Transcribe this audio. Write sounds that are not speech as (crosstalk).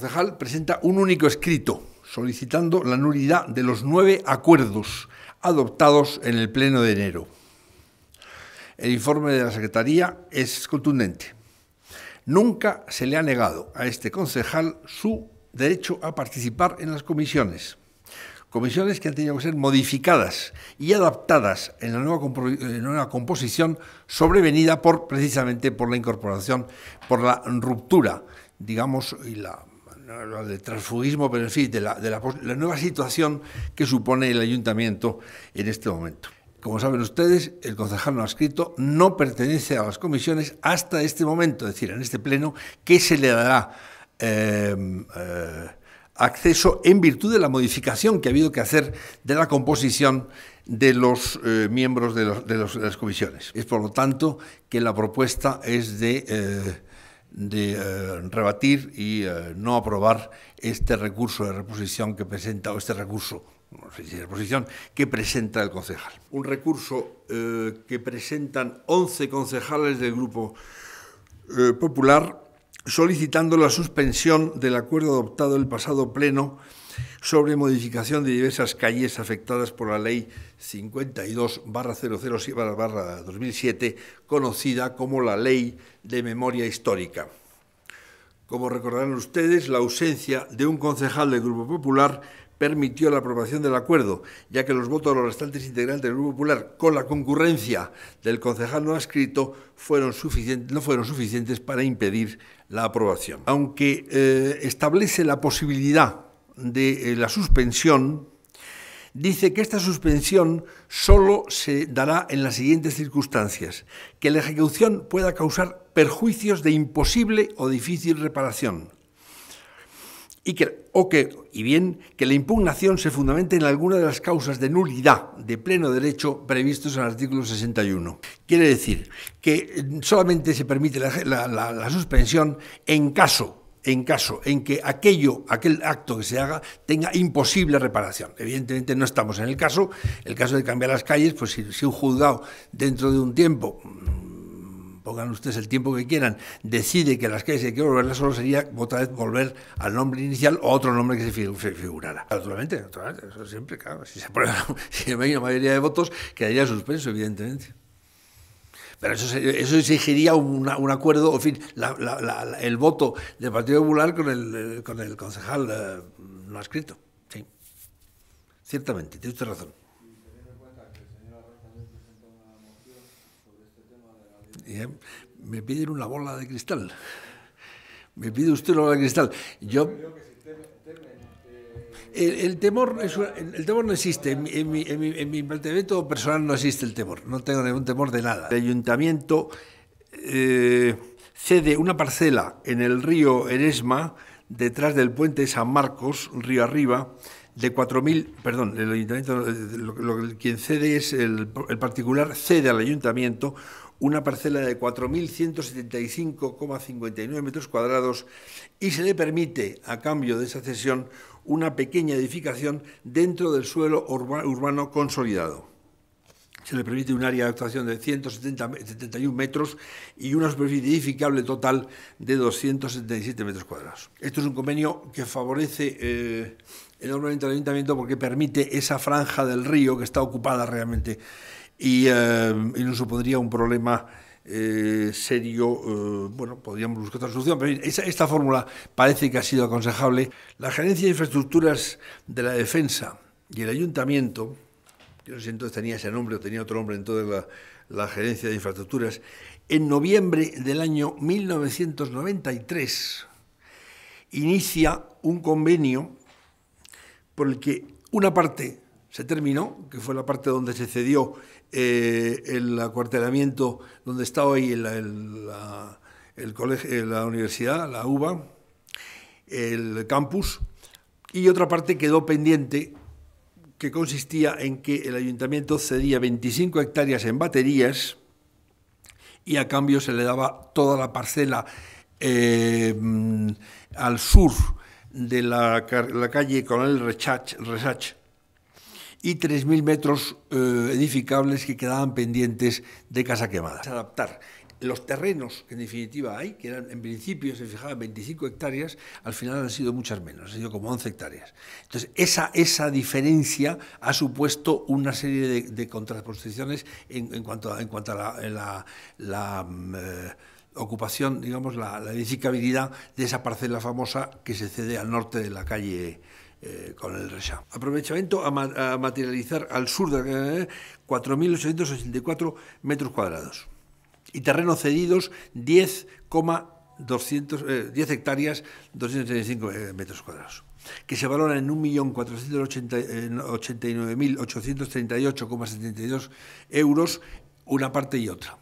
concejal presenta un único escrito solicitando la nulidad de los nueve acuerdos adoptados en el Pleno de enero. El informe de la Secretaría es contundente. Nunca se le ha negado a este concejal su derecho a participar en las comisiones. Comisiones que han tenido que ser modificadas y adaptadas en la nueva, composición sobrevenida precisamente por la incorporación, por la ruptura, digamos, y la de transfugismo, pero en fin, de, la, nueva situación que supone el ayuntamiento en este momento. Como saben ustedes, el concejal no ha escrito, no pertenece a las comisiones hasta este momento, es decir, en este pleno, que se le dará em, eh, acceso en virtud de la modificación que ha habido que hacer de la composición de los eh, miembros de, las comisiones. Es por lo tanto que la propuesta es de eh, de eh, rebatir y eh, no aprobar este recurso de reposición que presenta, o este recurso, no reposición, que presenta el concejal. Un recurso eh, que presentan 11 concejales del Grupo Popular solicitando la suspensión del acuerdo adoptado el pasado pleno sobre modificación de diversas calles afectadas por la Ley 52-007-2007, conocida como la Ley de Memoria Histórica. Como recordarán ustedes, la ausencia de un concejal del Grupo Popular permitió la aprobación del acuerdo, ya que los votos de los restantes integrantes del Grupo Popular con la concurrencia del concejal no adscrito no fueron suficientes para impedir la aprobación. Aunque eh, establece la posibilidad de eh, la suspensión, dice que esta suspensión solo se dará en las siguientes circunstancias, que la ejecución pueda causar perjuicios de imposible o difícil reparación, y que, o que, y bien, que la impugnación se fundamente en alguna de las causas de nulidad de pleno derecho previstos en el artículo 61. Quiere decir que solamente se permite la suspensión en caso en caso en que aquello, aquel acto que se haga tenga imposible reparación. Evidentemente no estamos en el caso. El caso de cambiar las calles, pues si, un juzgado dentro de un tiempo mm, pongan ustedes el tiempo que quieran, decide que las calles hay que volverlas, solo sería otra vez volver al nombre inicial o otro nombre que se, figurara. Naturalmente, naturalmente, eso siempre, claro, si se aprueba (laughs) si hay una mayoría de votos, quedaría suspenso, evidentemente. Pero eso, eso exigiría un, un acuerdo, en fin, el voto del Partido Popular con el, eh, con el concejal eh, no ha escrito. Sí, ciertamente, tiene usted razón. Eh, me piden una bola de cristal. Me pide usted una bola de cristal. Yo. El, temor, el, temor no existe. En mi, en, planteamiento personal no existe el temor. No tengo ningún temor de nada. El ayuntamiento eh, cede una parcela en el río Eresma, detrás del puente San Marcos, río arriba, de 4.000, perdón, el ayuntamiento, eh, lo, quien cede es el, el, particular, cede al ayuntamiento una parcela de 4.175,59 metros cuadrados y se le permite, a cambio de esa cesión, una pequeña edificación dentro del suelo urbano consolidado. Se le permite un área de actuación de 171 metros y una superficie edificable total de 277 metros cuadrados. Esto es un convenio que favorece eh, enormemente al ayuntamiento porque permite esa franja del río que está ocupada realmente y, eh, no supondría un problema eh, serio, eh, bueno, podríamos buscar otra solución, pero esta fórmula parece que ha sido aconsejable. La Gerencia de Infraestructuras de la Defensa y el Ayuntamiento, yo no sé si entonces tenía ese nombre o tenía otro nombre en la, la Gerencia de Infraestructuras, en noviembre del año 1993 inicia un convenio por el que una parte se terminó, que fue la parte donde se cedió eh, el acuartelamiento donde está hoy el, la, eh, la universidad, la UBA, el campus, y otra parte quedó pendiente que consistía en que el ayuntamiento cedía 25 hectáreas en baterías y a cambio se le daba toda la parcela eh, mm, al sur de la, calle Coronel Resach y 3.000 metros eh, edificables que quedaban pendientes de casa quemada. Adaptar los terrenos que en definitiva hay, que eran en principio se fijaban 25 hectáreas, al final han sido muchas menos, han sido como 11 hectáreas. Entonces, esa, esa diferencia ha supuesto una serie de, contraposiciones en, cuanto a, en cuanto la, mm, eh, ocupación, digamos, la, la edificabilidad de esa parcela famosa que se cede al norte de la calle eh, con el RSA. Aprovechamiento a, materializar al sur de eh, Canadá 4.884 metros cuadrados y terrenos cedidos 10 eh, hectáreas 235 metros cuadrados que se valoran en 1.489.838,72 euros una parte y otra.